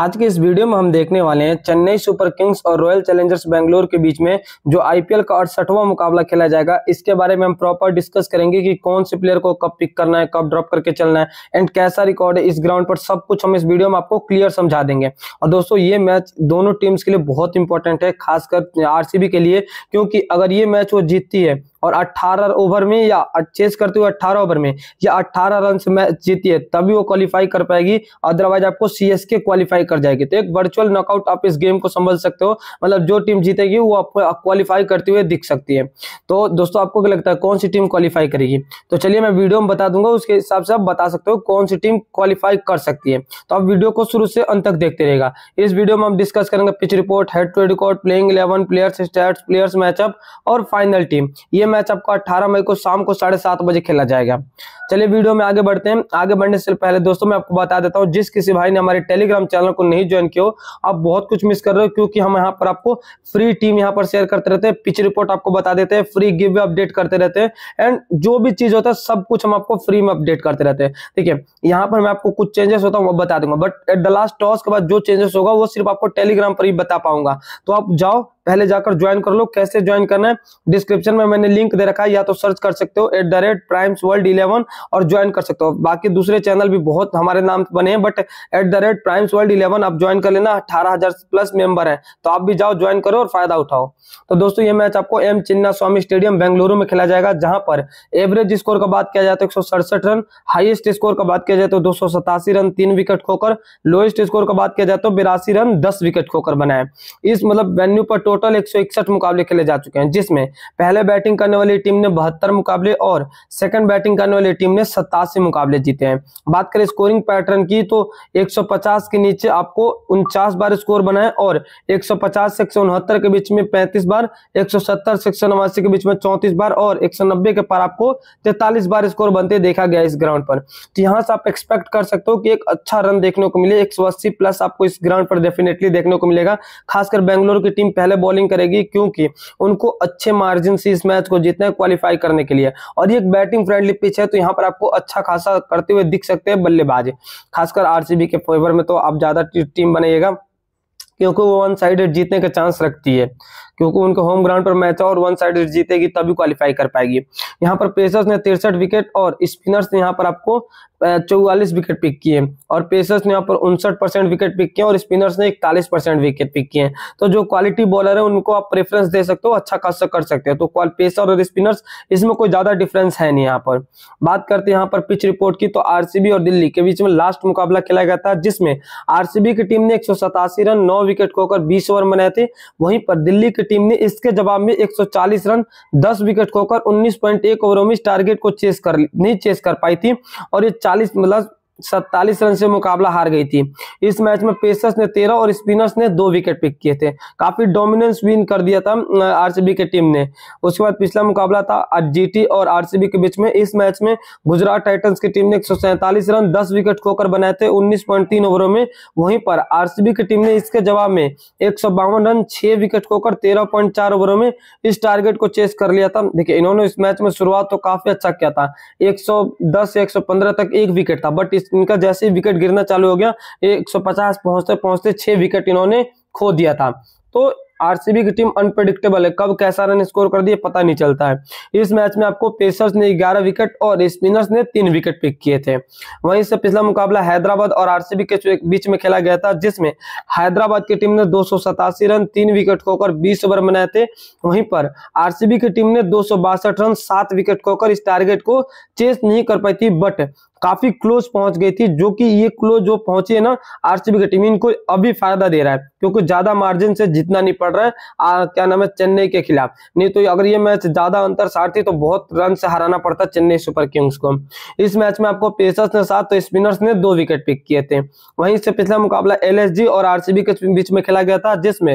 आज के इस वीडियो में हम देखने वाले हैं चेन्नई सुपर किंग्स और रॉयल चैलेंजर्स बेंगलोर के बीच में जो आईपीएल का अड़सठवां मुकाबला खेला जाएगा इसके बारे में हम प्रॉपर डिस्कस करेंगे कि कौन से प्लेयर को कब पिक करना है कब ड्रॉप करके चलना है एंड कैसा रिकॉर्ड है इस ग्राउंड पर सब कुछ हम इस वीडियो में आपको क्लियर समझा देंगे और दोस्तों ये मैच दोनों टीम्स के लिए बहुत इंपॉर्टेंट है खासकर आरसीबी के लिए क्योंकि अगर ये मैच वो जीतती है और 18 ओवर में या चेस करते हुए 18 ओवर में या 18 रन से मैच जीती है तभी वो क्वालिफाई कर पाएगी अदरवाइज आपको सीएसके क्वालिफाई कर जाएगी तो एक वर्चुअल नॉकआउट आप इस गेम को समझ सकते हो मतलब जो टीम जीतेगी वो आपको क्वालिफाई करते हुए दिख सकती है तो दोस्तों आपको क्या लगता है कौन सी टीम क्वालिफाई करेगी तो चलिए मैं वीडियो में बता दूंगा उसके हिसाब से आप बता सकते हो कौन सी टीम क्वालिफाई कर सकती है तो आप वीडियो को शुरू से अंत तक देखते रहेगा इस वीडियो में हम डिस्कस करेंगे pitch report head to record playing eleven players stats players matchup और फाइनल टीम ये मैच आपको 18 मई को शाम को साढ़े सात बजे खेला जाएगा चलिए वीडियो में आगे बढ़ते हैं आगे बढ़ने से पहले दोस्तों मैं आपको बता देता हूँ जिस किसी भाई ने हमारे टेलीग्राम चैनल को नहीं ज्वाइन किया आप बहुत कुछ मिस कर रहे हो क्योंकि हम यहाँ पर आपको फ्री टीम यहाँ पर शेयर करते रहते हैं पिच रिपोर्ट आपको बता देते हैं फ्री गिव अपडेट करते रहते हैं एंड जो भी चीज होता है सब कुछ हम आपको फ्री में अपडेट करते रहते हैं ठीक है यहाँ पर मैं आपको कुछ चेंजेस होता हूँ वो बता दूंगा but at the last toss के बाद जो चेंजेस होगा वो सिर्फ आपको टेलीग्राम पर ही बता पाऊंगा तो आप जाओ पहले जाकर ज्वाइन कर लो कैसे ज्वाइन करना है डिस्क्रिप्शन में मैंने लिंक दे रखा है या तो सर्च कर सकते हो at the rate primes world eleven और ज्वाइन कर सकते हो बाकी दूसरे चैनल भी बहुत हमारे नाम बने हैं but at the rate primes world eleven आप ज्वाइन कर लेना अठारह हजार प्लस मेंबर है तो आप भी जाओ ज्वाइन करो और फायदा उठाओ तो दोस्तों ये मैच आपको एम चिन्ना स्वामी स्टेडियम बेंगलुरु में खेला जाएगा जहां पर एवरेज स्कोर का बात किया जाए तो एक रन हाईएस्ट स्कोर का बात किया जाए तो दो रन तीन विकेट खोकर लोएस्ट स्कोर का बात किया जाए तो बिरासी रन दस विकेट खोकर बनाए इस मतलब वेन्यू पर टोटल टोटल एक मुकाबले खेले जा चुके हैं जिसमें पहले बैटिंग करने वाली टीम ने बहत्तर मुकाबले और सेकंड बैटिंग करने वाली टीम ने सतासी मुकाबले जीते हैं बात करें स्कोरिंग पैटर्न की तो 150 के नीचे आपको उनचास बार स्कोर बनाए और 150 से एक के बीच में 35 बार 170 से एक के बीच में 34 बार और 190 के पार आपको 43 बार स्कोर बनते देखा गया इस ग्राउंड पर तो यहाँ से आप एक्सपेक्ट कर सकते हो कि एक अच्छा रन देखने को मिले एक प्लस आपको इस ग्राउंड पर डेफिनेटली देखने को मिलेगा खासकर बेंगलोर की टीम पहले बॉलिंग करेगी क्योंकि उनको अच्छे मार्जिन से इस मैच को जीतना है क्वालिफाई करने के लिए और ये एक बैटिंग फ्रेंडली पिच है तो यहाँ पर आपको अच्छा खासा करते हुए दिख सकते हैं बल्लेबाज खासकर आरसीबी के फेवर में तो आप ज्यादा टीम बनाइएगा क्योंकि वो वन साइडेड जीतने का चांस रखती है क्योंकि उनके होम ग्राउंड पर मैच है और वन साइड जीतेगी तभी क्वालिफाई कर पाएगी यहाँ पर पेसर्स ने तिरसठ विकेट और स्पिनर्स ने यहाँ पर आपको चौवालीस विकेट पिक किए और पेसर्स ने यहाँ पर उनसठ परसेंट विकेट पिक किए और स्पिनर्स ने इकतालीस परसेंट विकेट पिक किए तो जो क्वालिटी बॉलर है उनको आप प्रेफरेंस दे सकते हो अच्छा खास कर सकते हो तो पेसर और स्पिनर्स इसमें कोई ज्यादा डिफरेंस है नहीं यहाँ पर बात करते हैं यहाँ पर पिच रिपोर्ट की तो आरसीबी और दिल्ली के बीच में लास्ट मुकाबला खेला गया था जिसमें आरसीबी की टीम ने एक रन नौ विकेट खोकर बीस ओवर बनाए थे वहीं पर दिल्ली की टीम ने इसके जवाब में 140 रन 10 विकेट खोकर 19.1 ओवरों में टारगेट को चेस कर नहीं चेस कर पाई थी और ये 40 मतलब सत्तालीस रन से मुकाबला हार गई थी इस मैच में पेसर्स ने तेरह और स्पिनर्स ने दो विकेट पिक किए थे काफी डोमिनेंस विन कर दिया था आरसीबी के टीम ने उसके बाद पिछला मुकाबला था जीटी और आरसीबी के बीच में इस मैच में गुजरात टाइटंस की टीम ने एक रन दस विकेट खोकर बनाए थे उन्नीस ओवरों में वहीं पर आरसीबी की टीम ने इसके जवाब में एक रन छह विकेट खोकर तेरह ओवरों में इस टारगेट को चेस कर लिया था देखिए इन्होंने इस मैच में शुरुआत तो काफी अच्छा किया था एक सौ तक एक विकेट था बट इस इनका जैसे विकेट गिरना चालू हो गया एक सौ पचास पहुंचते पहुंचते छह विकेट इन्होंने खो दिया था तो आरसीबी की टीम अनप्रडिक्टेबल है कब कैसा रन स्कोर कर दिए पता नहीं चलता है इस मैच में आपको पेसर्स ने ग्यारह विकेट और स्पिनर्स ने तीन विकेट पिक किए थे वहीं से पिछला मुकाबला हैदराबाद और आरसीबी के बीच में खेला गया था जिसमें हैदराबाद की टीम ने दो रन तीन विकेट खोकर बीस ओवर बनाए थे वहीं पर आरसीबी की टीम ने दो रन सात विकेट खोकर इस टारगेट को चेस नहीं कर पाई थी बट काफी क्लोज पहुंच गई थी जो कि ये क्लोज जो पहुंची है ना आरसीबी की टीम इनको अभी फायदा दे रहा है क्योंकि ज्यादा मार्जिन से जितना नहीं पड़ रहे हैं आ, क्या नाम है चेन्नई के खिलाफ नहीं तो अगर ये मैच ज्यादा अंतर सारती तो बहुत रन से हराना पड़ता चेन्नई सुपर किंग्स को इस मैच में आपको पेसर्स ने साथ तो स्पिनर्स ने दो विकेट पिक किए थे वहीं से पिछला मुकाबला एल और आर के बीच में खेला गया था जिसमें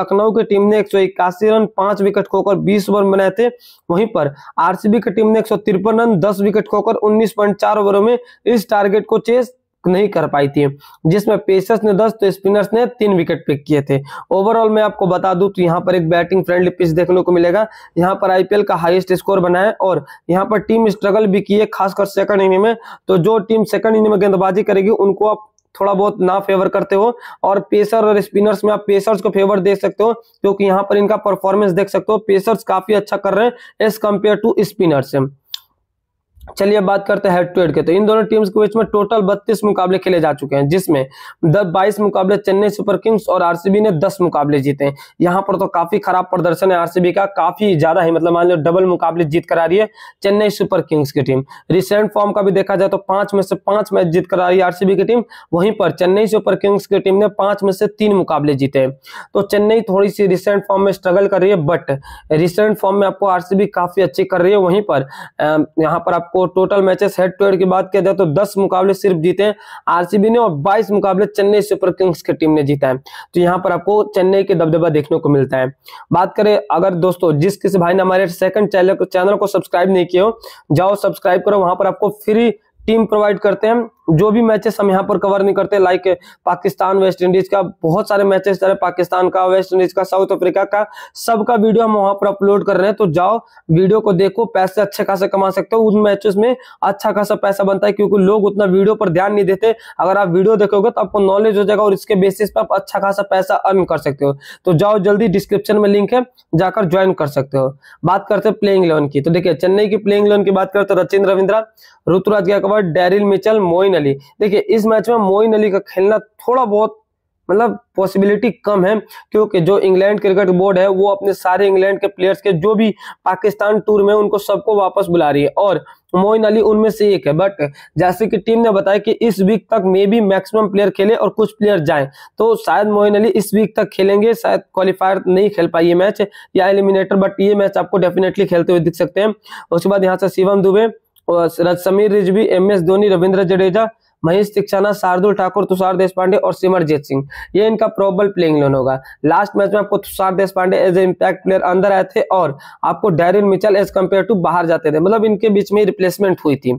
लखनऊ की टीम ने एक रन पांच विकेट खोकर बीस ओवर बनाए थे वहीं पर आरसीबी की टीम ने एक रन दस विकेट खोकर उन्नीस ओवरों में इस टारगेट को चेस नहीं कर पाई थी जिसमें पेसर्स ने दस तो स्पिनर्स ने तीन विकेट पिक किए थे ओवरऑल मैं आपको बता दूं तो यहाँ पर एक बैटिंग फ्रेंडली पिच देखने को मिलेगा यहाँ पर आईपीएल का हाईएस्ट स्कोर बनाए और यहाँ पर टीम स्ट्रगल भी की है खासकर सेकंड इनिंग में तो जो टीम सेकंड इनिंग में गेंदबाजी करेगी उनको आप थोड़ा बहुत ना फेवर करते हो और पेसर और स्पिनर्स में आप पेसर्स को फेवर दे सकते हो क्योंकि यहाँ पर इनका परफॉर्मेंस देख सकते हो पेसर्स काफी अच्छा कर रहे हैं एज कंपेयर टू स्पिनर्स चलिए बात करते हैं हेड टू हेड के तो इन दोनों टीम्स के बीच में टोटल 32 मुकाबले खेले जा चुके हैं जिसमें 22 मुकाबले चेन्नई सुपर किंग्स और आरसीबी ने 10 मुकाबले जीते हैं यहाँ पर तो काफी खराब प्रदर्शन है आरसीबी का काफी ज्यादा ही मतलब मान लो डबल मुकाबले जीत करा रही है चेन्नई सुपर किंग्स की टीम रिसेंट फॉर्म का भी देखा जाए तो पांच में से पांच मैच जीत करा रही है आरसीबी की टीम वहीं पर चेन्नई सुपर किंग्स की टीम ने पांच में से तीन मुकाबले जीते हैं तो चेन्नई थोड़ी सी रिसेंट फॉर्म में स्ट्रगल कर रही है बट रिसेंट फॉर्म में आपको आरसीबी काफी अच्छी कर रही है वहीं पर यहाँ पर आपको और total matches head to head की बात किया जाए तो 10 मुकाबले सिर्फ जीते हैं आरसीबी ने और 22 मुकाबले चेन्नई सुपर किंग्स की टीम ने जीता है तो यहाँ पर आपको चेन्नई के दबदबा देखने को मिलता है बात करें अगर दोस्तों जिस किसी भाई ने हमारे सेकंड चैनल को सब्सक्राइब नहीं किया जाओ सब्सक्राइब करो वहां पर आपको फ्री टीम प्रोवाइड करते हैं जो भी मैचेस हम यहाँ पर कवर नहीं करते लाइक पाकिस्तान वेस्ट इंडीज का बहुत सारे मैचेस रहे पाकिस्तान का वेस्ट इंडीज का साउथ अफ्रीका का सबका वीडियो हम वहां पर अपलोड कर रहे हैं तो जाओ वीडियो को देखो पैसे अच्छे खासे कमा सकते हो उन मैचेस में अच्छा खासा पैसा बनता है क्योंकि लोग उतना वीडियो पर ध्यान नहीं देते अगर आप वीडियो देखोगे तो आपको नॉलेज हो जाएगा और इसके बेसिस पर आप अच्छा खासा पैसा अर्न कर सकते हो तो जाओ जल्दी डिस्क्रिप्शन में लिंक है जाकर ज्वाइन कर सकते हो बात करते हैं प्लेइंग इलेवन की तो देखिये चेन्नई की प्लेइंग इलेवन की बात करते रचिन रविंद्रा ऋतुराज गायकवाड़ डेरिल मिचल मोइन मोइन अली देखिए इस मैच में मोइन अली का खेलना थोड़ा बहुत मतलब पॉसिबिलिटी कम है क्योंकि जो इंग्लैंड क्रिकेट बोर्ड है वो अपने सारे इंग्लैंड के प्लेयर्स के जो भी पाकिस्तान टूर में उनको सबको वापस बुला रही है और मोइन अली उनमें से एक है बट जैसे कि टीम ने बताया कि इस वीक तक मे भी मैक्सिमम प्लेयर खेले और कुछ प्लेयर जाएं तो शायद मोइन अली इस वीक तक खेलेंगे शायद क्वालिफायर नहीं खेल पाए मैच या एलिमिनेटर बट ये मैच आपको डेफिनेटली खेलते हुए दिख सकते हैं उसके बाद यहाँ से शिवम दुबे और Sameer Rizvi M S Dhoni Ravindra Jadeja Maheesh Theekshana Shardul Thakur Tushar Deshpande और सिमरजीत सिंह ये इनका प्रोबल प्लेइंग लोन होगा लास्ट मैच में आपको Tushar Deshpande as a impact player अंदर आए थे और आपको Daryl Mitchell as compare to बाहर जाते थे मतलब इनके बीच में रिप्लेसमेंट हुई थी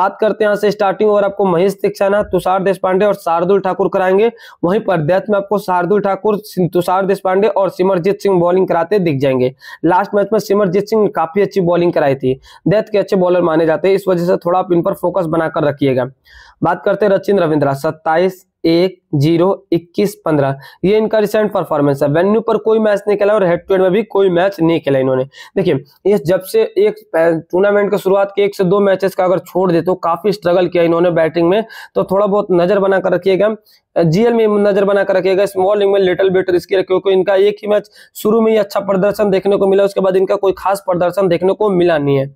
बात करते हैं यहाँ से स्टार्टिंग और आपको महेश तिक्षाना तुषार देश और शार्दुल ठाकुर कराएंगे वहीं पर डेथ में आपको शार्दुल ठाकुर तुषार देश और सिमरजीत सिंह बॉलिंग कराते दिख जाएंगे लास्ट मैच में सिमरजीत सिंह काफी अच्छी बॉलिंग कराई थी डेथ के अच्छे बॉलर माने जाते हैं इस वजह से थोड़ा आप इन पर फोकस बनाकर रखिएगा बात करते हैं रचिन रविंद्रा सत्ताईस एक जीरो इक्कीस पंद्रह ये इनका रिसेंट परफॉर्मेंस है वेन्यू पर कोई मैच नहीं खेला और हेड टू हेड में भी कोई मैच नहीं खेला इन्होंने देखिए ये जब से एक टूर्नामेंट की शुरुआत के एक से दो मैचेस का अगर छोड़ दे तो काफी स्ट्रगल किया इन्होंने बैटिंग में तो थोड़ा बहुत नजर बनाकर रखिएगा जीएल में नजर बनाकर रखिएगा स्मॉल लिंग में लिटल बिट रिस्की रखिएगा क्योंकि इनका एक ही मैच शुरू में ही अच्छा प्रदर्शन देखने को मिला उसके बाद इनका कोई खास प्रदर्शन देखने को मिला नहीं है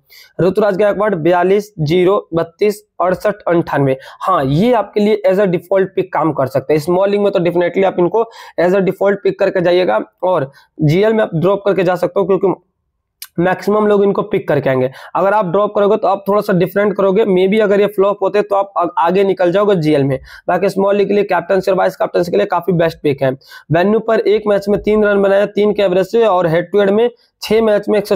ऋतुराज गायकवाड़ बयालीस जीरो बत्तीस अड़सठ अंठानवे हाँ ये आपके लिए एज अ डिफॉल्ट पिक काम कर सकते हैं स्मॉल लिंक में तो डेफिनेटली आप इनको एज अ डिफॉल्ट पिक करके जाइएगा और जीएल में आप ड्रॉप करके जा सकते हो क्योंकि मैक्सिमम लोग इनको पिक करके आएंगे अगर आप ड्रॉप करोगे तो आप थोड़ा सा डिफरेंट करोगे मे बी अगर ये फ्लॉप होते तो आप आगे निकल जाओगे जीएल में बाकी स्मॉल लीग के लिए कैप्टन और वाइस कैप्टन के लिए काफी बेस्ट पिक है वेन्यू पर एक मैच में तीन रन बनाए तीन के एवरेज से और हेड टू हेड में छह मैच में एक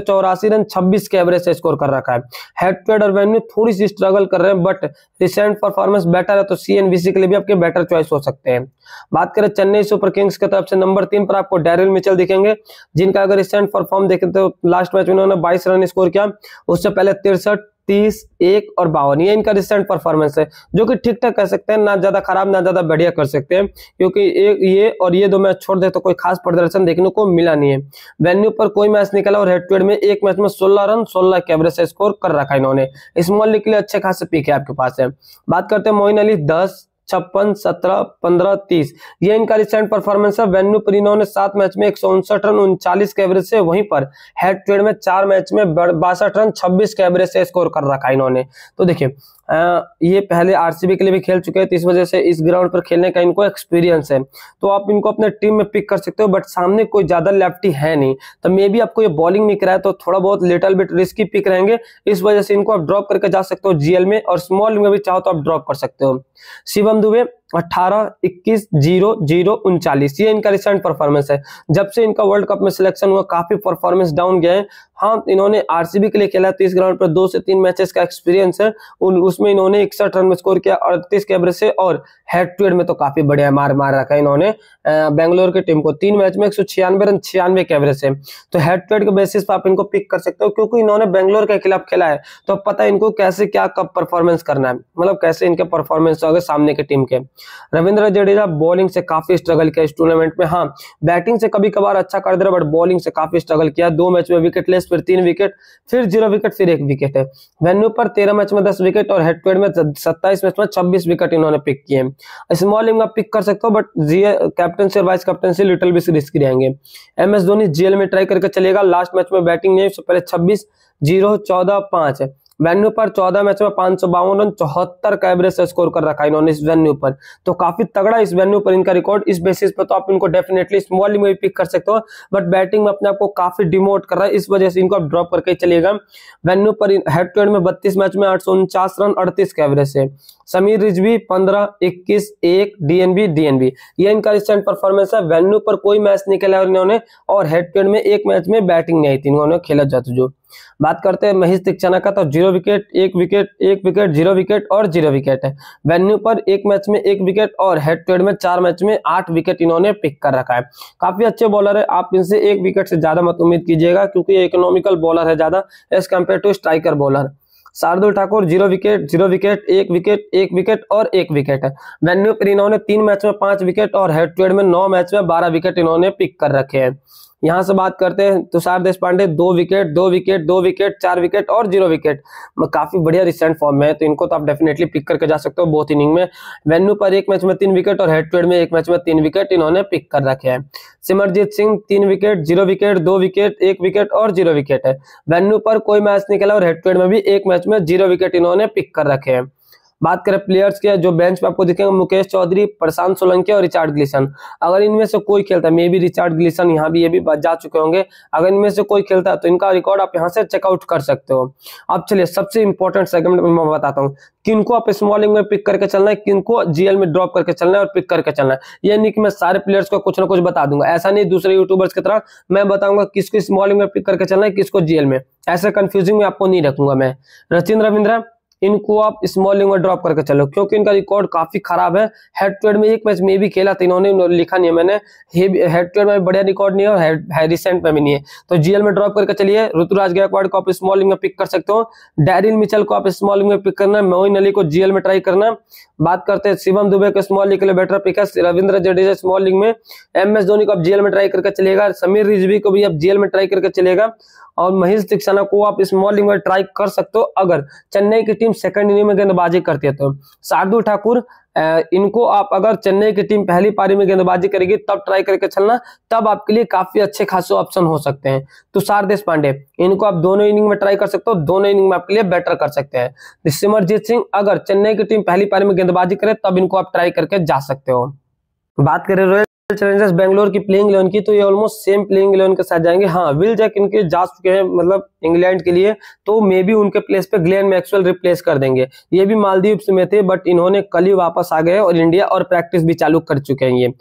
रन छब्बीस के एवरेज से स्कोर कर रखा है हेड और वेन्यू थोड़ी सी स्ट्रगल कर रहे हैं बट रिसेंट परफॉर्मेंस बेटर है तो सीएनबीसी के लिए भी आपके बेटर चॉइस हो सकते हैं बात करें चेन्नई सुपर किंग्स की तरफ से नंबर तीन पर आपको डेरिल मिचल दिखेंगे जिनका अगर रिसेंट परफॉर्म देखें तो लास्ट मैच में उन्होंने बाईस रन स्कोर किया उससे पहले तिरसठ तीस एक और बावन ये इनका रिसेंट परफॉर्मेंस है जो कि ठीक ठाक कर सकते हैं ना ज्यादा खराब ना ज्यादा बढ़िया कर सकते हैं क्योंकि एक ये और ये दो मैच छोड़ दे तो कोई खास प्रदर्शन देखने को मिला नहीं है वेन्यू पर कोई मैच निकला और हेड टू हेड में एक मैच में सोलह रन सोलह के एवरेज से स्कोर कर रखा है इन्होंने इस मॉल के लिए अच्छे खास पीक है आपके पास है बात करते हैं मोइन अली दस छप्पन सत्रह पंद्रह तीस ये इनका रिसेंट परफॉर्मेंस है वेन्यू परिनो ने सात मैच में एक रन उनचालीस के एवरेज से वहीं पर हेड ट्रेड में चार मैच में बासठ रन छब्बीस के एवरेज से स्कोर कर रखा इन्होंने तो देखिये ये पहले आरसीबी के लिए भी खेल चुके हैं तो इस वजह से इस ग्राउंड पर खेलने का इनको एक्सपीरियंस है तो आप इनको अपने टीम में पिक कर सकते हो बट सामने कोई ज्यादा लेफ्टी है नहीं तो मे भी आपको ये बॉलिंग नहीं कराए तो थोड़ा बहुत लिटल बिट रिस्की पिक रहेंगे इस वजह से इनको आप ड्रॉप करके जा सकते हो जीएल में और स्मॉल में भी चाहो तो आप ड्रॉप कर सकते हो शिवम दुबे अट्ठारह इक्कीस जीरो जीरो उनचालीस ये इनका रिसेंट परफॉर्मेंस है जब से इनका वर्ल्ड कप में सिलेक्शन हुआ काफी परफॉर्मेंस डाउन गया है हाँ इन्होंने आरसीबी के लिए खेला तीस ग्राउंड पर दो से तीन मैचेस का एक्सपीरियंस है उन उसमें इन्होंने इकसठ रन में स्कोर किया अड़तीस के एवरेज से और हेड टू हेड में तो काफी बढ़िया मार मार रखा है इन्होंने बेंगलोर की टीम को तीन मैच में एक रन छियानवे के एवरेज से तो हेड टू हेड के बेसिस पर आप इनको पिक कर सकते हो क्योंकि इन्होंने बेंगलोर के खिलाफ खेला है तो पता है इनको कैसे क्या कब परफॉर्मेंस करना है मतलब कैसे इनके परफॉर्मेंस होगा सामने की टीम के रविंद्र जडेजा बॉलिंग से काफी स्ट्रगल किया इस टूर्नामेंट में हाँ बैटिंग से कभी कभार अच्छा कर दे रहा बट बॉलिंग से काफी स्ट्रगल किया दो मैच में विकेट लेस फिर तीन विकेट फिर जीरो विकेट फिर एक विकेट है वेन्यू पर तेरह मैच में दस विकेट और हेड टू हेड में सत्ताईस मैच में छब्बीस विकेट इन्होंने पिक किए स्मॉल इनिंग आप पिक कर सकते हो बट कैप्टन से वाइस कैप्टन से लिटल भी रिस्क रहेंगे एम एस धोनी जेल में ट्राई करके चलेगा लास्ट मैच में बैटिंग नहीं उससे पहले छब्बीस जीरो चौदह पांच है वेन्यू पर चौदह मैच में पांच सौ बावन रन चौहत्तर का एवरेज स्कोर कर रखा इन्होंने इस वेन्यू पर तो काफी तगड़ा इस वेन्यू पर इनका रिकॉर्ड इस बेसिस पर तो आप इनको डेफिनेटली स्मॉल में भी पिक कर सकते हो बट बैटिंग में अपने आपको काफी डिमोट कर रहा है इस वजह से इनको आप ड्रॉप करके चलिएगा वेन्यू पर हेड टू हेड में बत्तीस मैच में आठ रन अड़तीस का एवरेज है समीर रिजवी पंद्रह इक्कीस एक डीएनबी डीएनबी ये इनका रिसेंट परफॉर्मेंस है वेन्यू पर कोई मैच नहीं खेला इन्होंने और हेड टू हेड में एक मैच में बैटिंग नहीं आई थी इन्होंने खेला जाता जो बात करते हैं महेश दीक्षाना का तो जीरो विकेट एक विकेट एक विकेट जीरो विकेट और जीरो विकेट है वेन्यू पर एक मैच में एक विकेट और हेड टू हेड में चार मैच में आठ विकेट इन्होंने पिक कर रखा है काफी अच्छे बॉलर है आप इनसे एक विकेट से ज्यादा मत उम्मीद कीजिएगा क्योंकि इकोनॉमिकल बॉलर है ज्यादा as compare to striker bowler Shardul Thakur zero wicket zero wicket एक विकेट एक विकेट और एक विकेट वेन्यू पर इन्होंने तीन मैच में पांच विकेट और हेड टू हेड में नौ मैच में बारह विकेट इन्होंने पिक कर रखे हैं यहां से बात करते हैं तुषार तो देश पांडे दो विकेट दो विकेट दो विकेट चार विकेट और जीरो विकेट काफी बढ़िया रिसेंट फॉर्म में है तो इनको तो आप डेफिनेटली पिक करके जा सकते हो बोथ इनिंग में वेन्यू पर एक मैच में तीन विकेट और हेड में एक मैच में तीन विकेट इन्होंने पिक कर रखे हैं सिमरजीत सिंह तीन विकेट जीरो विकेट दो विकेट एक विकेट और जीरो विकेट है वेन्यू पर कोई मैच निकला और हेड में भी एक मैच में जीरो विकेट इन्होंने पिक कर रखे हैं बात करें प्लेयर्स के जो बेंच पे आपको दिखेंगे मुकेश चौधरी प्रशांत सोलंकी और रिचार्ड ग्लिसन अगर इनमें से कोई खेलता है मे भी रिचार्ड ग्लिसन यहाँ भी ये भी जा चुके होंगे अगर इनमें से कोई खेलता है तो इनका रिकॉर्ड आप यहाँ से चेकआउट कर सकते हो अब चलिए सबसे इंपॉर्टेंट सेगमेंट में मैं बताता हूँ किनको आप स्मॉल लिंग में पिक करके चलना है किनको जीएल में ड्रॉप करके चलना है और पिक करके चलना है ये नहीं कि मैं सारे प्लेयर्स को कुछ ना कुछ बता दूंगा ऐसा नहीं दूसरे यूट्यूबर्स की तरह मैं बताऊंगा किसको स्मॉल लिंग में पिक करके चलना है किसको जीएल में ऐसे कंफ्यूजिंग में आपको नहीं रखूंगा मैं रचिन रविंद्रा इनको आप स्मॉल में ड्रॉप करके चलो क्योंकि इनका रिकॉर्ड काफी खराब है हेड टू हेड में एक मैच में भी खेला था इन्होंने लिखा नहीं है मैंने हेड टू हेड में बढ़िया रिकॉर्ड नहीं है और रिसेंट में भी नहीं है तो जीएल में ड्रॉप करके चलिए ऋतुराज गायकवाड़ को आप स्मॉल में पिक कर सकते हो डेरिन मिचल को आप स्मॉल में पिक करना मोइन अली को जीएल में ट्राई करना बात करते हैं शिवम दुबे को स्मॉल लीग के लिए बेटर पिक है रविंद्र जडेजा स्मॉल लीग में एम एस धोनी को आप जीएल में ट्राई करके चलेगा समीर रिजवी को भी आप जीएल में ट्राई करके चलेगा और महेश दीक्षाना को आप स्मॉल लीग में ट्राई कर सकते हो अगर चेन्नई की टीम सेकंड इनिंग में गेंदबाजी करती है तो शार्दुल ठाकुर इनको आप अगर चेन्नई की टीम पहली पारी में गेंदबाजी करेगी तब ट्राई करके चलना तब आपके लिए काफी अच्छे खासे ऑप्शन हो सकते हैं तो शारदेश पांडे इनको आप दोनों इनिंग में ट्राई कर सकते हो दोनों इनिंग में आपके लिए बेटर कर सकते हैं सिमरजीत सिंह अगर चेन्नई की टीम पहली पारी में गेंदबाजी करे तब इनको आप ट्राई करके जा सकते हो बात करें रोहित चैलेंजर्स बैंगलोर की प्लेइंग इलेवन की तो ये ऑलमोस्ट सेम प्लेइंग इलेवन के साथ जाएंगे हाँ विल जैक इनके जा चुके हैं मतलब इंग्लैंड के लिए तो मे बी उनके प्लेस पे ग्लेन मैक्सवेल रिप्लेस कर देंगे ये भी मालदीव में थे बट इन्होंने कल ही वापस आ गए और इंडिया और प्रैक्टिस भी चालू कर चुके हैं ये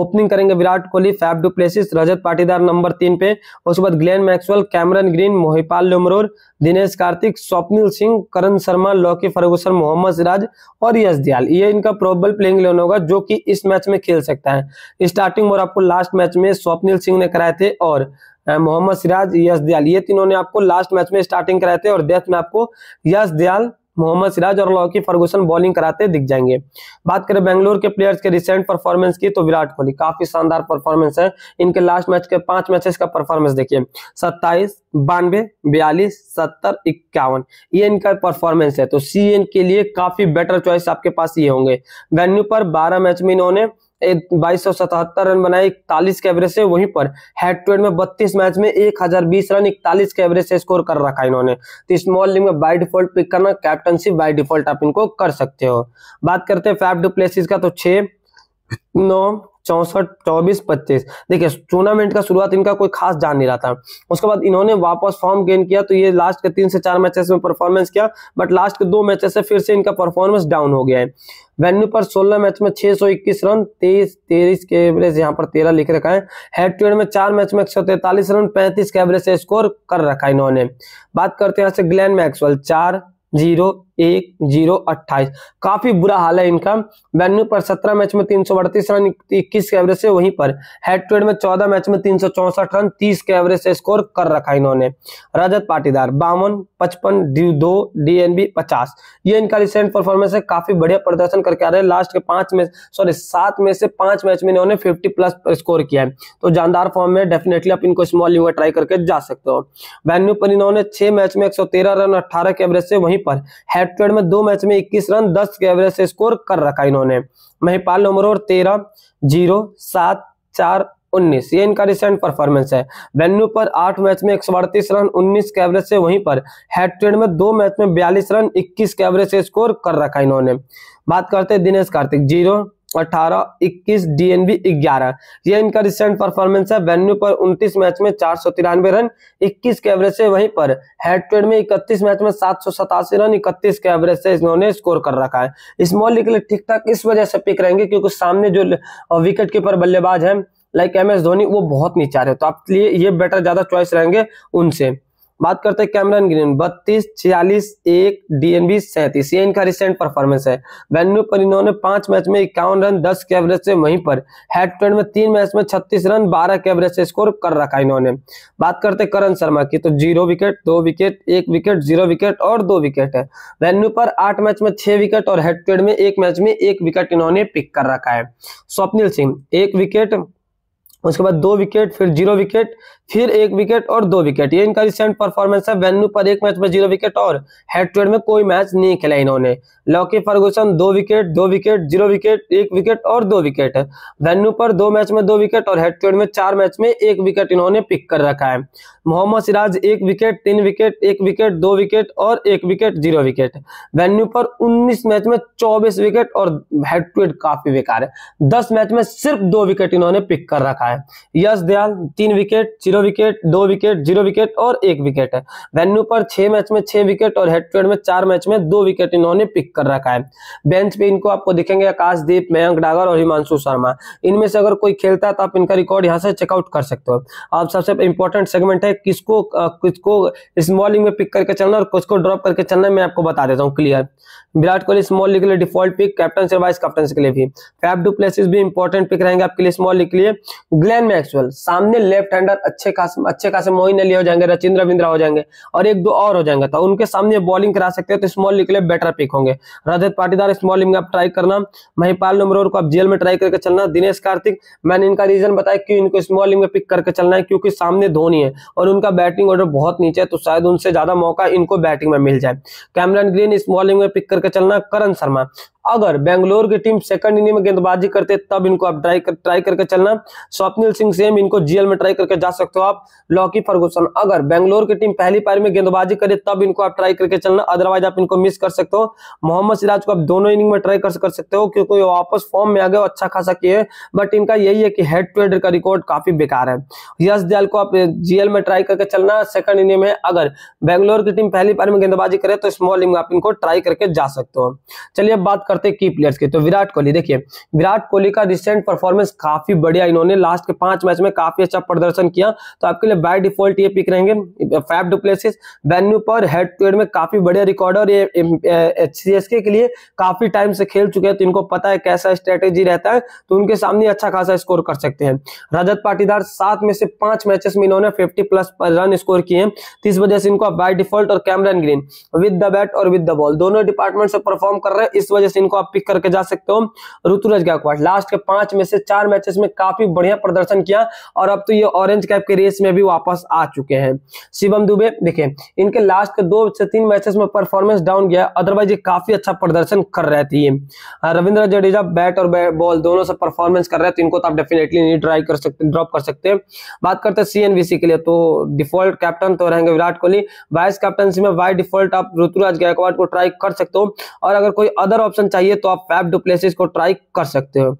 ओपनिंग करेंगे Virat Kohli Faf du Plessis Rajat Patidar number तीन पे उसके बाद Glenn Maxwell Cameron Green Mahipal Lomror Dinesh Karthik Swapnil Singh Karan Sharma Lockie Ferguson Mohammad Siraj और यश दयाल ये इनका प्रोबल प्लेइंग इलेवन होगा जो की इस मैच में खेल सकता है इस स्टार्टिंग और आपको लास्ट मैच में स्वप्निल सिंह ने कराए थे और मोहम्मद सिराज यश दयाल ये तीनों ने आपको लास्ट मैच में स्टार्टिंग कराए थे और डेथ में आपको यश दयाल मोहम्मद सिराज और लॉकी फर्गुसन बॉलिंग कराते दिख जाएंगे बात करें बेंगलोर के प्लेयर्स के रिसेंट परफॉर्मेंस की तो विराट कोहली काफी शानदार परफॉर्मेंस है इनके लास्ट मैच के पांच मैचेस का परफॉर्मेंस देखिए सत्ताईस बानवे बयालीस सत्तर इक्यावन ये इनका परफॉर्मेंस है तो सी के लिए काफी बेटर चॉइस आपके पास ये होंगे वेन्यू पर बारह मैच में इन्होंने बाईस रन बनाए इकतालीस के एवरेज से वहीं पर हेड टू हेड में बत्तीस मैच में एक रन इकतालीस के एवरेज से स्कोर कर रखा इन्होंने तो स्मॉल लीग में बाई डिफॉल्ट पिक करना कैप्टनशिप बाई डिफॉल्ट आप इनको कर सकते हो बात करते हैं फैफ डुप्लेसिस का तो छह नौ चौसठ चौबीस पच्चीस देखिए टूर्नामेंट का शुरुआत इनका कोई खास जान नहीं रहा था उसके बाद इन्होंने वापस फॉर्म गेन किया तो ये लास्ट के तीन से चार मैचेस में परफॉर्मेंस किया बट लास्ट के दो मैचेस से फिर से इनका परफॉर्मेंस डाउन हो गया है वेन्यू पर 16 मैच में 621 रन तेईस तेईस के एवरेज यहाँ पर तेरह लिख रखा है हेड टू हेड में चार मैच में एक रन पैंतीस के एवरेज से स्कोर कर रखा है इन्होंने बात करते हैं यहाँ से ग्लैन मैक्सवेल चार जीरो एक जीरो अट्ठाईस काफी बुरा हाल है इनका वेन्यू पर सत्रह मैच में तीन सौ अड़तीस रन इक्कीस के एवरेज से वहीं पर हेड टू हेड में चौदह मैच में तीन सौ चौसठ रन तीस के एवरेज से स्कोर कर रखा इन्होंने रजत पाटीदार बावन पचपन डी दो डीएनबी पचास ये इनका रिसेंट परफॉर्मेंस है काफी बढ़िया प्रदर्शन करके आ रहे हैं लास्ट के पांच में सॉरी सात में से पांच मैच में इन्होंने फिफ्टी प्लस स्कोर किया है तो जानदार फॉर्म में डेफिनेटली आप इनको स्मॉल यूवर ट्राई करके जा सकते हो वेन्यू पर इन्होंने छह मैच में एक रन अट्ठारह के एवरेज से वहीं पर हेड राइटवेड में दो मैच में इक्कीस रन दस के एवरेज से स्कोर कर रखा इन्होंने महिपाल नंबर और तेरह जीरो सात चार उन्नीस ये इनका रिसेंट परफॉर्मेंस है वेन्यू पर आठ मैच में एक रन उन्नीस के एवरेज से वहीं पर हेट्रेड में दो मैच में बयालीस रन इक्कीस के एवरेज से स्कोर कर रखा इन्होंने बात करते हैं दिनेश कार्तिक जीरो अठारह इक्कीस डीएनबी ग्यारह ये इनका रिसेंट परफॉर्मेंस है वेन्यू पर उनतीस मैच में चार सौ तिरानवे रन इक्कीस के एवरेज से वहीं पर हेड ट्रेड में इकतीस मैच में सात सौ सतासी रन इकतीस के एवरेज से इन्होंने स्कोर कर रखा है स्मॉल लीग के लिए ठीक ठाक इस वजह से पिक रहेंगे क्योंकि सामने जो विकेट कीपर बल्लेबाज है लाइक एम एस धोनी वो बहुत नीचे आ रहे तो आपके लिए ये बेटर ज्यादा चॉइस रहेंगे उनसे बात करते हैं कैमरन ग्रीन बत्तीस छियालीस एक डीएनबी सैंतीस ये इनका रिसेंट परफॉर्मेंस है वेन्यू पर इन्होंने पांच मैच में इक्यावन रन दस के एवरेज से वहीं पर हेड ट्रेंड में तीन मैच में छत्तीस रन बारह के एवरेज से स्कोर कर रखा है इन्होंने बात करते करण शर्मा की तो जीरो विकेट दो विकेट एक विकेट जीरो विकेट और दो विकेट है वेन्यू पर आठ मैच में छह विकेट और हेड ट्रेंड में एक मैच में एक विकेट इन्होंने पिक कर रखा है स्वप्निल सिंह एक विकेट उसके बाद दो विकेट फिर जीरो विकेट फिर एक विकेट और दो विकेट ये इनका रिसेंट परफॉर्मेंस है वेन्यू पर एक मैच में जीरो विकेट और हेड टू हेड में कोई मैच नहीं खेला इन्होंने लॉकी फर्गूसन दो विकेट दो विकेट जीरो विकेट एक विकेट और दो विकेट वेन्यू पर दो मैच में दो विकेट और हेड टू हेड में चार मैच में एक विकेट इन्होंने पिक कर रखा है मोहम्मद सिराज एक विकेट तीन विकेट एक विकेट दो विकेट और एक विकेट जीरो विकेट वेन्यू पर उन्नीस मैच में चौबीस विकेट और हेड टू हेड काफी बेकार है दस मैच में सिर्फ दो विकेट इन्होंने पिक कर रखा है यश दयाल तीन विकेट जीरो विकेट दो विकेट जीरो विकेट और एक विकेट है वेन्यू पर छह मैच में छह विकेट और हेड टू हेड में चार मैच में दो विकेट इन्होंने पिक कर रखा है बेंच पे इनको आपको दिखेंगे आकाशदीप मयंक डागर और हिमांशु शर्मा इनमें से अगर कोई खेलता है तो आप इनका रिकॉर्ड यहाँ से चेकआउट कर सकते हो आप सबसे इंपॉर्टेंट सेगमेंट है किसको किसको स्मॉलिंग में पिक करके चलना और किसको ड्रॉप करके चलना मैं आपको बता देता हूँ clear Virat Kohli small league के लिए डिफॉल्ट पिक कैप्टन से वाइस कैप्टन के लिए भी फैप डू प्लेसिस भी इंपॉर्टेंट पिक रहेंगे आपके लिए स्मॉल लीग के लिए ग्लैन मैक्सवेल सामने लेफ्ट हैंडर अच्छे खास अच्छे खासे मोइन अली हो जाएंगे रचिंद्र रविंद्रा हो जाएंगे और एक दो और हो जाएंगे तो उनके सामने बॉलिंग करा सकते हैं तो स्मॉल लीग के लिए बेटर पिक होंगे रजत पाटीदार स्मॉल लीग में आप ट्राई करना महिपाल नमरोर को आप जेल में ट्राई करके चलना दिनेश कार्तिक मैंने इनका रीजन बताया क्यों इनको स्मॉल लीग में पिक करके चलना है क्योंकि सामने धोनी है और उनका बैटिंग ऑर्डर बहुत नीचे है तो शायद उनसे ज्यादा मौका इनको बैटिंग में मिल जाए कैमरन ग्रीन स्मॉल लीग में पिक करके करके चलना करण शर्मा अगर बेंगलोर की टीम सेकंड इनिंग में गेंदबाजी करते तब इनको आप ट्राई कर, ट्राई करके चलना स्वप्निल सिंह सेम इनको जीएल में ट्राई करके जा सकते हो आप लॉकी फर्गूसन अगर बेंगलोर की टीम पहली पारी में गेंदबाजी करे तब इनको आप ट्राई करके चलना अदरवाइज आप इनको मिस कर सकते हो मोहम्मद सिराज को आप दोनों इनिंग में ट्राई कर, कर सकते हो क्योंकि वापस फॉर्म में आ गए अच्छा खासा किए बट इनका यही है कि हेड टू हेड का रिकॉर्ड काफी बेकार है यश दयाल को आप जीएल में ट्राई करके चलना सेकंड इनिंग में अगर बेंगलोर की टीम पहली पारी में गेंदबाजी करे तो स्मॉल इनिंग आप इनको ट्राई करके जा सकते हो चलिए अब बात कर करते की प्लेयर्स के तो विराट कोहली देखिए विराट कोहली का रिसेंट परफॉर्मेंस काफी बढ़िया इन्होंने लास्ट के पांच मैच में काफी अच्छा प्रदर्शन किया तो आपके लिए बाय डिफॉल्ट ये पिक रहेंगे फैफ डुप्लेसिस वेन्यू पर हेड टू हेड में काफी बढ़िया रिकॉर्ड और ये एच के लिए काफी टाइम से खेल चुके हैं तो इनको पता है कैसा स्ट्रेटेजी रहता है तो उनके सामने अच्छा खासा स्कोर कर सकते हैं रजत पाटीदार सात में से पांच मैचेस में इन्होंने फिफ्टी प्लस रन स्कोर किए हैं तो इस वजह से इनको बाय डिफॉल्ट और Cameron Green with the bat और विद द बॉल दोनों डिपार्टमेंट से परफॉर्म कर रहे हैं इस वजह से इनको आप पिक करके जा सकते हो ऋतुराज गायकवाड़ लास्ट के पांच में से चार मैचेस में काफी बढ़िया प्रदर्शन किया और अब तो ये ऑरेंज कैप के रेस में भी वापस आ चुके हैं शिवम दुबे देखिये इनके लास्ट के दो से तीन मैचेस में परफॉर्मेंस डाउन गया अदरवाइज ये काफी अच्छा प्रदर्शन कर रहे थे रविंद्र जडेजा बैट और बॉल दोनों से परफॉर्मेंस कर रहे हैं तो इनको तो आप डेफिनेटली नहीं ट्राई कर सकते ड्रॉप कर सकते हैं बात करते हैं सीएनबीसी के लिए तो डिफॉल्ट कैप्टन तो रहेंगे विराट कोहली वाइस कैप्टनसी में वाई डिफॉल्ट आप ऋतुराज गायकवाड़ को ट्राई कर सकते हो और अगर कोई अदर ऑप्शन चाहिए तो आप फैफ डुप्लेसिस को ट्राई कर सकते हो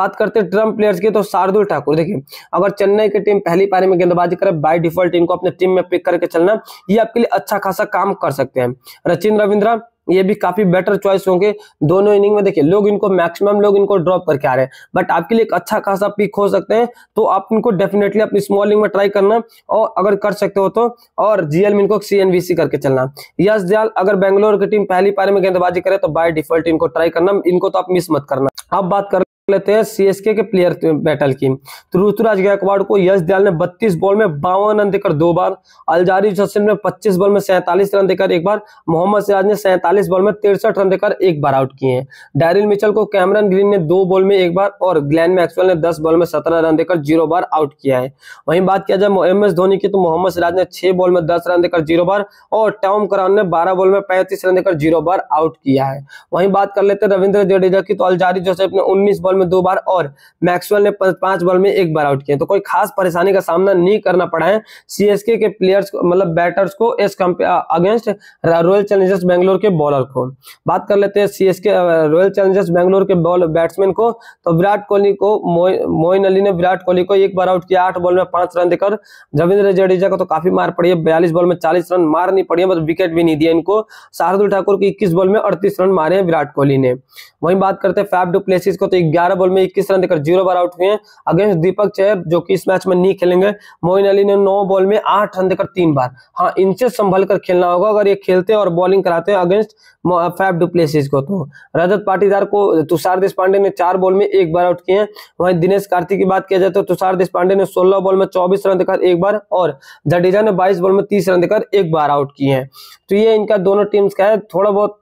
बात करते हैं ट्रम्प प्लेयर्स की तो शार्दुल ठाकुर देखिए अगर चेन्नई की टीम पहली पारी में गेंदबाजी करे बाई डिफॉल्ट इनको अपने टीम में पिक करके चलना ये आपके लिए अच्छा खासा काम कर सकते हैं रचिन रविंद्रा ये भी काफी बेटर चॉइस होंगे दोनों इनिंग में देखिए लोग इनको मैक्सिमम लोग इनको ड्रॉप करके आ रहे हैं बट आपके लिए एक अच्छा खासा पिक हो सकते हैं तो आप इनको डेफिनेटली अपनी स्मॉल इनिंग में ट्राई करना और अगर कर सकते हो तो और जीएल में इनको सी करके चलना यश दयाल अगर बेंगलोर की टीम पहली पारी में गेंदबाजी करे तो बाय डिफॉल्ट इनको ट्राई करना इनको तो आप मिस मत करना अब बात कर लेते हैं सीएसके के प्लेयर बैटल की तो ऋतुराज गायकवाड़ को यश दयाल ने 32 बॉल में बावन रन देकर दो बार अलजारी हसन ने 25 बॉल में सैंतालीस रन देकर एक बार मोहम्मद सिराज ने सैंतालीस बॉल में तिरसठ रन देकर एक बार आउट किए हैं डैरिल मिचल को कैमरन ग्रीन ने दो बॉल में एक बार और ग्लैन मैक्सवेल ने दस बॉल में सत्रह रन देकर जीरो बार आउट किया है वहीं बात किया जाए एम एस धोनी की तो मोहम्मद सिराज ने छह बॉल में दस रन देकर जीरो बार और टॉम करान ने बारह बॉल में पैंतीस रन देकर जीरो बार आउट किया है वहीं बात कर लेते हैं रविंद्र जडेजा की तो अलजारी जोसेफ ने उन्नीस बॉल में दो बार और मैक्सवेल ने पांच बॉल में एक बार आउट किया तो कोई खास परेशानी का सामना नहीं करना पड़ा है सीएसके के प्लेयर्स मतलब बैटर्स को as against Royal Challengers Bangalore के बॉलर को बात कर लेते हैं सीएसके रॉयल चैलेंजर्स बैंगलोर के बॉल बैट्समैन को तो विराट कोहली को मोइन अली ने विराट कोहली को एक बार आउट किया आठ बॉल में पांच रन देकर रविंद्र जडेजा को तो काफी मार पड़ी है बयालीस बॉल में चालीस रन मार नहीं पड़ी है बस विकेट भी नहीं दिया इनको शार्दुल ठाकुर को इक्कीस बॉल में अड़तीस रन मारे हैं विराट कोहली ने वहीं बात करते हैं फैफ डुप्लेसिस को तो ग्यारह ग्यारह बॉल में इक्कीस रन देकर जीरो बार आउट हुए हैं अगेंस्ट दीपक चैर जो कि इस मैच में नहीं खेलेंगे मोइन अली ने नौ बॉल में आठ रन देकर तीन बार हाँ इनसे संभल कर खेलना होगा अगर ये खेलते हैं और बॉलिंग कराते हैं अगेंस्ट फैफ डुप्लेसिस को तो रजत पाटीदार को तुषार देश पांडे ने चार बॉल में एक बार आउट किए हैं वहीं दिनेश कार्तिक की बात किया जाए तो तुषार देश पांडे ने सोलह बॉल में चौबीस रन देकर एक बार और जडेजा ने बाईस बॉल में तीस रन देकर एक बार आउट किए हैं तो ये इनका दोनों टीम्स का है थोड़ा बहुत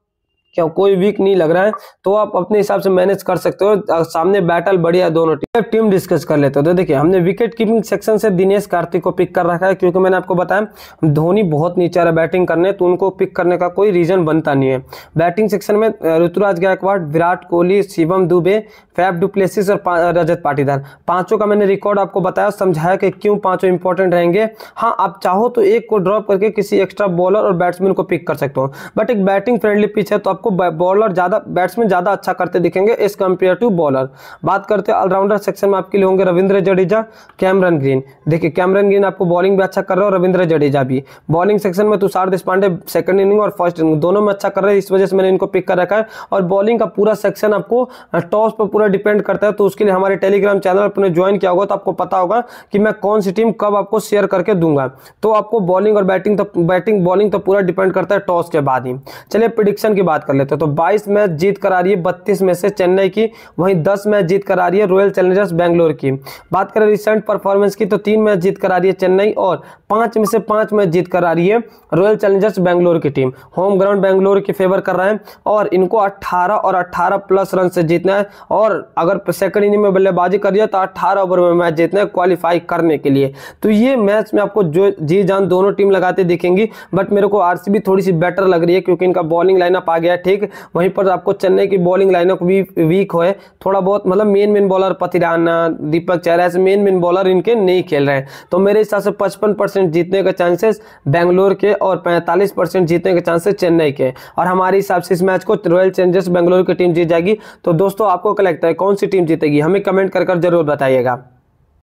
क्या कोई वीक नहीं लग रहा है तो आप अपने हिसाब से मैनेज कर सकते हो सामने बैटल बढ़िया दोनों टीम टीम डिस्कस कर लेते हो तो देखिए हमने विकेट कीपिंग सेक्शन से दिनेश कार्तिक को पिक कर रखा है क्योंकि मैंने आपको बताया धोनी बहुत नीचे रहा बैटिंग करने तो उनको पिक करने का कोई रीजन बनता नहीं है बैटिंग सेक्शन में ऋतुराज गायकवाड़ विराट कोहली शिवम दुबे फैफ डुप्लेसिस और रजत पाटीदार पांचों का मैंने रिकॉर्ड आपको बताया समझाया कि क्यों पांचों इंपॉर्टेंट रहेंगे हाँ आप चाहो तो एक को ड्रॉप करके किसी एक्स्ट्रा बॉलर और बैट्समैन को पिक कर सकते हो बट एक बैटिंग फ्रेंडली पिच है तो आपको आपको बॉलर ज़्यादा बैट्समैन ज़्यादा अच्छा करते दिखेंगे इस कंपेयर टू बॉलर बात करते हैं ऑलराउंडर सेक्शन में आपके लिए होंगे रविंद्र जडेजा कैमरन ग्रीन देखिए कैमरन ग्रीन आपको बॉलिंग भी अच्छा कर रहे हैं और रविंद्र जडेजा भी बॉलिंग सेक्शन में तुषार देशपांडे सेकंड इनिंग और फर्स्ट इनिंग दोनों में अच्छा कर रहे हैं इस वजह से मैंने इनको पिक कर रखा है और बॉलिंग का पूरा सेक्शन आपको टॉस पर पूरा डिपेंड करता है तो उसके लिए हमारे टेलीग्राम चैनल अपने ज्वाइन किया होगा तो आपको पता होगा कि मैं कौन सी टीम कब आपको शेयर करके दूंगा तो आपको बॉलिंग और बैटिंग तो बैटिंग बॉलिंग तो पूरा डिपेंड करता है टॉस के बाद ही चलिए प्रिडिक्शन की बात कर लेते हैं तो 22 मैच जीत करा रही है 32 में से चेन्नई की वहीं 10 मैच जीत करा रही है रॉयल चैलेंजर्स बैंगलोर की बात करें रिसेंट परफॉर्मेंस की तो तीन मैच जीत करा रही है चेन्नई और पांच में से पांच मैच जीत करा रही है रॉयल चैलेंजर्स बैंगलोर की टीम होम ग्राउंड बैंगलोर की फेवर कर रहे हैं और इनको अट्ठारह और अट्ठारह प्लस रन से जीतना है और अगर सेकंड इनिंग में बल्लेबाजी कर दिया तो अट्ठारह ओवर में मैच जीतना है क्वालिफाई करने के लिए तो ये मैच में आपको जो जी जान दोनों टीम लगाते दिखेंगी बट मेरे को आरसीबी थोड़ी सी बेटर लग रही है क्योंकि इनका बॉलिंग लाइनअप आ गया है ठीक वहीं पर आपको चेन्नई की बॉलिंग लाइनअप भी वीक है थोड़ा बहुत मतलब main main bowler Pathirana Deepak Chahar ऐसे मेन मेन बॉलर इनके नहीं खेल रहे हैं तो मेरे हिसाब से पचपन जीतने के चांसेस बेंगलोर के और पैंतालीस जीतने के चांसेस चेन्नई के और हमारे हिसाब से इस मैच को रॉयल चैलेंजर्स बेंगलोर की टीम जीत जाएगी तो दोस्तों आपको क्या लगता है कौन सी टीम जीतेगी हमें कमेंट कर जरूर बताइएगा